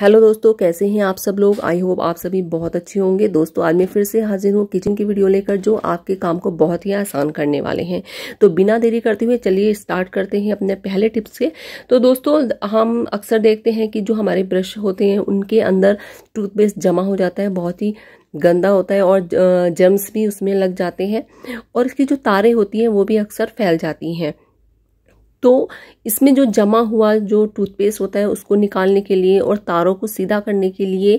hello दोस्तों कैसे हैं आप सब लोग आई होप आप सभी बहुत अच्छे होंगे दोस्तों आज मैं फिर से हाजिर हूँ किचन की वीडियो लेकर जो आपके काम को बहुत ही आसान करने वाले हैं तो बिना देरी करते हुए चलिए स्टार्ट करते हैं अपने पहले टिप्स से तो दोस्तों हम अक्सर देखते हैं कि जो हमारे ब्रश होते हैं उनके अंदर टूथपेस्ट जमा हो जाता है बहुत ही गंदा होता है और जर्म्स भी उसमें लग जाते हैं और इसकी जो तारें होती हैं वो भी अक्सर फैल जाती हैं तो इसमें जो जमा हुआ जो टूथपेस्ट होता है उसको निकालने के लिए और तारों को सीधा करने के लिए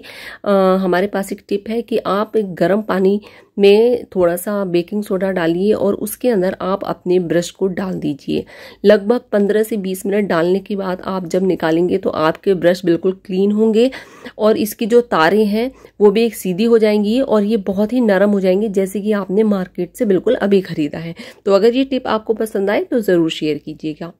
आ, हमारे पास एक टिप है कि आप एक गर्म पानी में थोड़ा सा बेकिंग सोडा डालिए और उसके अंदर आप अपने ब्रश को डाल दीजिए लगभग 15 से 20 मिनट डालने के बाद आप जब निकालेंगे तो आपके ब्रश बिल्कुल क्लीन होंगे और इसकी जो तारें हैं वो भी एक सीधी हो जाएंगी और ये बहुत ही नरम हो जाएंगी जैसे कि आपने मार्केट से बिल्कुल अभी ख़रीदा है तो अगर ये टिप आपको पसंद आए तो ज़रूर शेयर कीजिएगा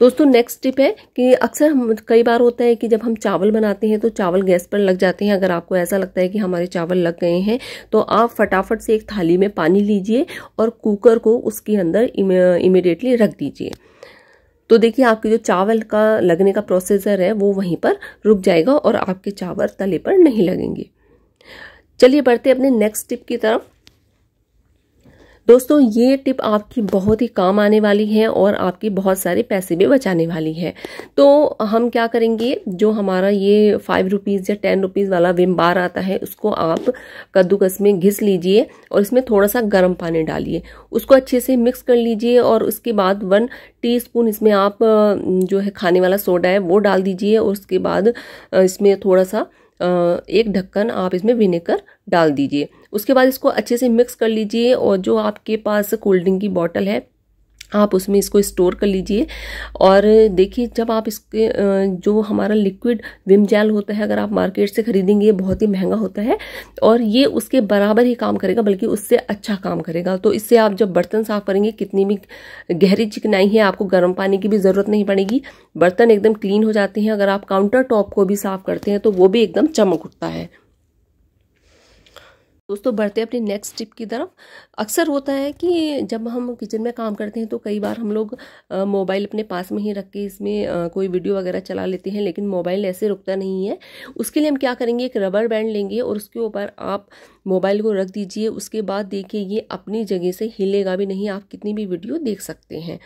दोस्तों नेक्स्ट टिप है कि अक्सर हम कई बार होता है कि जब हम चावल बनाते हैं तो चावल गैस पर लग जाते हैं अगर आपको ऐसा लगता है कि हमारे चावल लग गए हैं तो आप फटाफट से एक थाली में पानी लीजिए और कुकर को उसके अंदर इमिडिएटली रख दीजिए तो देखिए आपके जो चावल का लगने का प्रोसेसर है वो वहीं पर रुक जाएगा और आपके चावल तले पर नहीं लगेंगे चलिए बढ़ते अपने नेक्स्ट टिप की तरफ दोस्तों ये टिप आपकी बहुत ही काम आने वाली है और आपकी बहुत सारे पैसे भी बचाने वाली है तो हम क्या करेंगे जो हमारा ये फाइव रुपीज़ या टेन रुपीज़ वाला विम बार आता है उसको आप कद्दूकस में घिस लीजिए और इसमें थोड़ा सा गर्म पानी डालिए उसको अच्छे से मिक्स कर लीजिए और उसके बाद वन टी इसमें आप जो है खाने वाला सोडा है वो डाल दीजिए और उसके बाद इसमें थोड़ा सा एक ढक्कन आप इसमें विनेगर डाल दीजिए उसके बाद इसको अच्छे से मिक्स कर लीजिए और जो आपके पास कोल्ड ड्रिंक की बॉटल है आप उसमें इसको स्टोर कर लीजिए और देखिए जब आप इसके जो हमारा लिक्विड विम जेल होता है अगर आप मार्केट से खरीदेंगे बहुत ही महंगा होता है और ये उसके बराबर ही काम करेगा बल्कि उससे अच्छा काम करेगा तो इससे आप जब बर्तन साफ करेंगे कितनी भी गहरी चिकनाई है आपको गर्म पानी की भी ज़रूरत नहीं पड़ेगी बर्तन एकदम क्लीन हो जाते हैं अगर आप काउंटर टॉप को भी साफ़ करते हैं तो वो भी एकदम चमक उठता है दोस्तों बढ़ते अपने नेक्स्ट टिप की तरफ अक्सर होता है कि जब हम किचन में काम करते हैं तो कई बार हम लोग मोबाइल अपने पास में ही रख के इसमें आ, कोई वीडियो वगैरह चला लेते हैं लेकिन मोबाइल ऐसे रुकता नहीं है उसके लिए हम क्या करेंगे एक रबर बैंड लेंगे और उसके ऊपर आप मोबाइल को रख दीजिए उसके बाद देखिए ये अपनी जगह से हिलेगा भी नहीं आप कितनी भी वीडियो देख सकते हैं